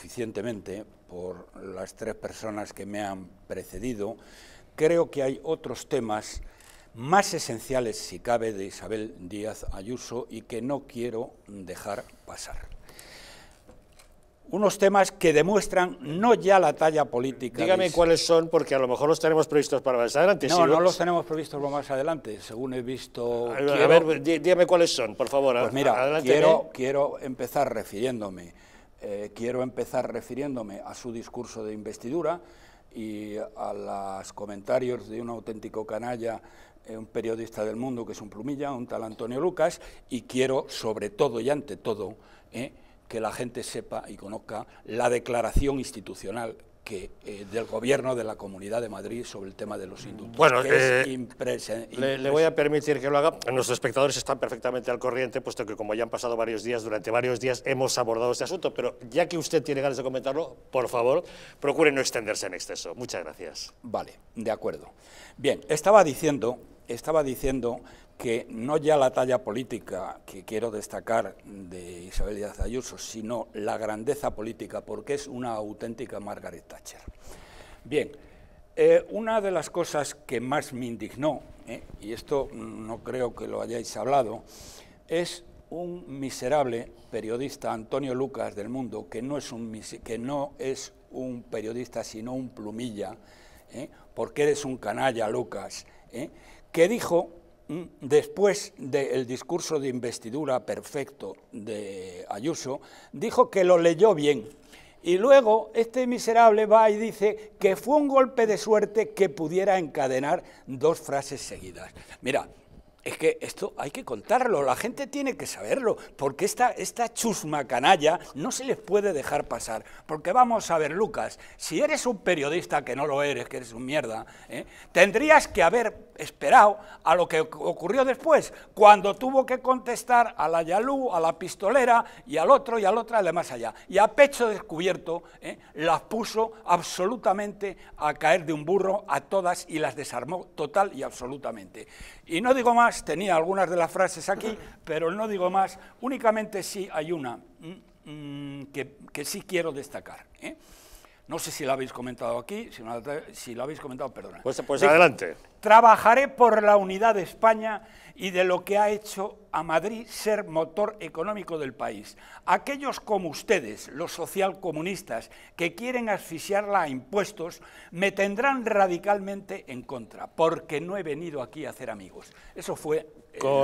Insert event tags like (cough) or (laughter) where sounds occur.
suficientemente por las tres personas que me han precedido, creo que hay otros temas más esenciales, si cabe, de Isabel Díaz Ayuso y que no quiero dejar pasar. Unos temas que demuestran no ya la talla política. Dígame cuáles son, porque a lo mejor los tenemos previstos para más adelante. No, no los... tenemos previstos para más adelante, según he visto. A, ver, dígame cuáles son, por favor. Pues mira, ¿eh? quiero empezar refiriéndome eh, quiero empezar refiriéndome a su discurso de investidura y a los comentarios de un auténtico canalla, eh, un periodista del mundo que es un plumilla, un tal Antonio Lucas, y quiero sobre todo y ante todo eh, que la gente sepa y conozca la declaración institucional que, eh, del gobierno de la Comunidad de Madrid sobre el tema de los indultos. Bueno, eh, le, voy a permitir que lo haga. Nuestros espectadores están perfectamente al corriente, puesto que como ya han pasado varios días, durante varios días hemos abordado este asunto, pero ya que usted tiene ganas de comentarlo, por favor, procure no extenderse en exceso. Muchas gracias. Vale, de acuerdo. Bien, estaba diciendo estaba diciendo que no ya la talla política que quiero destacar de Isabel Díaz Ayuso, sino la grandeza política, porque es una auténtica Margaret Thatcher. Bien, eh, una de las cosas que más me indignó, eh, y esto no creo que lo hayáis hablado, es un miserable periodista, Antonio Lucas del Mundo, que no es un, que no es un periodista, sino un plumilla, eh, porque eres un canalla, Lucas, que dijo, mm, después del discurso de investidura perfecto de Ayuso, dijo que lo leyó bien. Y luego este miserable va y dice que fue un golpe de suerte que pudiera encadenar dos frases seguidas. Mira, es que esto hay que contarlo, la gente tiene que saberlo, porque esta, esta chusma canalla no se les puede dejar pasar. Porque vamos a ver, Lucas, si eres un periodista, que no lo eres, que eres un mierda, ¿eh? tendrías que haber esperado a lo que ocurrió después, cuando tuvo que contestar a la Yalú, a la pistolera, y al otro, y al otro, y más allá. Y a pecho descubierto ¿eh? las puso absolutamente a caer de un burro a todas y las desarmó total y absolutamente. Y no digo más tenía algunas de las frases aquí, (laughs) pero no digo más, únicamente sí hay una mm, mm, que, sí quiero destacar. ¿eh? No sé si lo habéis comentado aquí, si, lo habéis comentado, perdona. Pues, pues adelante. Trabajaré por la unidad de España y de lo que ha hecho a Madrid ser motor económico del país. Aquellos como ustedes, los socialcomunistas, que quieren asfixiarla a impuestos, me tendrán radicalmente en contra, porque no he venido aquí a hacer amigos. Eso fue... Eh,